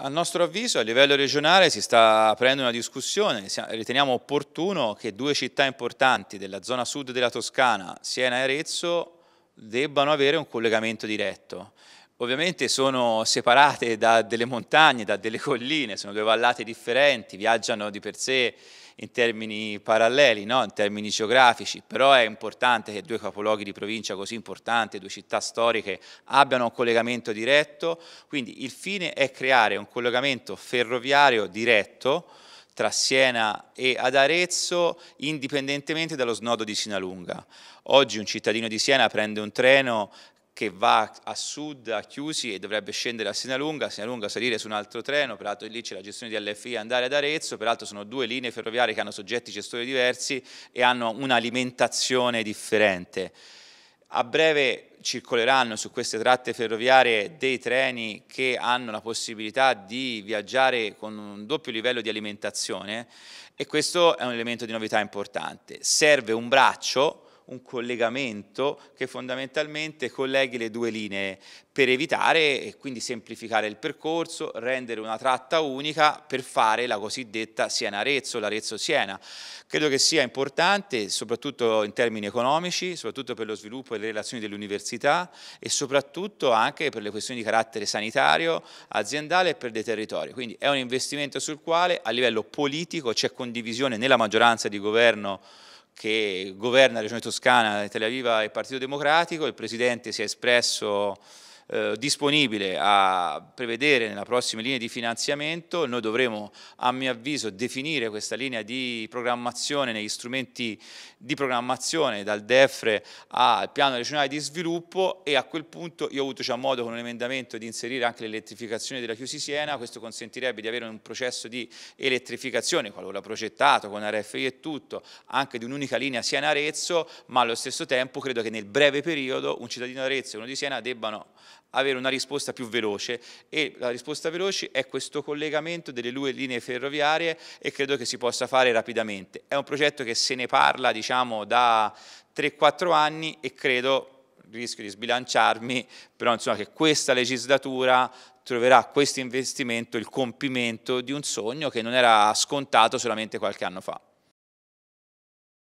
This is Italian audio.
A nostro avviso a livello regionale si sta aprendo una discussione, riteniamo opportuno che due città importanti della zona sud della Toscana, Siena e Arezzo, debbano avere un collegamento diretto ovviamente sono separate da delle montagne, da delle colline, sono due vallate differenti, viaggiano di per sé in termini paralleli, no? in termini geografici, però è importante che due capoluoghi di provincia così importanti, due città storiche, abbiano un collegamento diretto, quindi il fine è creare un collegamento ferroviario diretto tra Siena e ad Arezzo indipendentemente dallo snodo di Sinalunga. Oggi un cittadino di Siena prende un treno che va a sud a Chiusi e dovrebbe scendere a Sinalunga, a Sinalunga salire su un altro treno, peraltro lì c'è la gestione di LFI andare ad Arezzo, peraltro sono due linee ferroviarie che hanno soggetti gestori diversi e hanno un'alimentazione differente. A breve circoleranno su queste tratte ferroviarie dei treni che hanno la possibilità di viaggiare con un doppio livello di alimentazione e questo è un elemento di novità importante. Serve un braccio un collegamento che fondamentalmente colleghi le due linee per evitare e quindi semplificare il percorso, rendere una tratta unica per fare la cosiddetta Siena-Arezzo, l'Arezzo-Siena. Credo che sia importante soprattutto in termini economici, soprattutto per lo sviluppo delle relazioni dell'università e soprattutto anche per le questioni di carattere sanitario, aziendale e per dei territori. Quindi è un investimento sul quale a livello politico c'è condivisione nella maggioranza di governo che governa la Regione Toscana, Italia Viva e Partito Democratico, il Presidente si è espresso eh, disponibile a prevedere nella prossima linea di finanziamento, noi dovremo a mio avviso definire questa linea di programmazione negli strumenti di programmazione dal DEFRE al piano regionale di sviluppo e a quel punto io ho avuto già modo con un emendamento di inserire anche l'elettrificazione della Chiusi Siena, questo consentirebbe di avere un processo di elettrificazione qualora progettato con RFI e tutto, anche di un'unica linea Siena-Arezzo, ma allo stesso tempo credo che nel breve periodo un cittadino di Arezzo e uno di Siena debbano avere una risposta più veloce e la risposta veloce è questo collegamento delle due linee ferroviarie e credo che si possa fare rapidamente. È un progetto che se ne parla diciamo da 3-4 anni e credo rischio di sbilanciarmi, però insomma che questa legislatura troverà questo investimento il compimento di un sogno che non era scontato solamente qualche anno fa.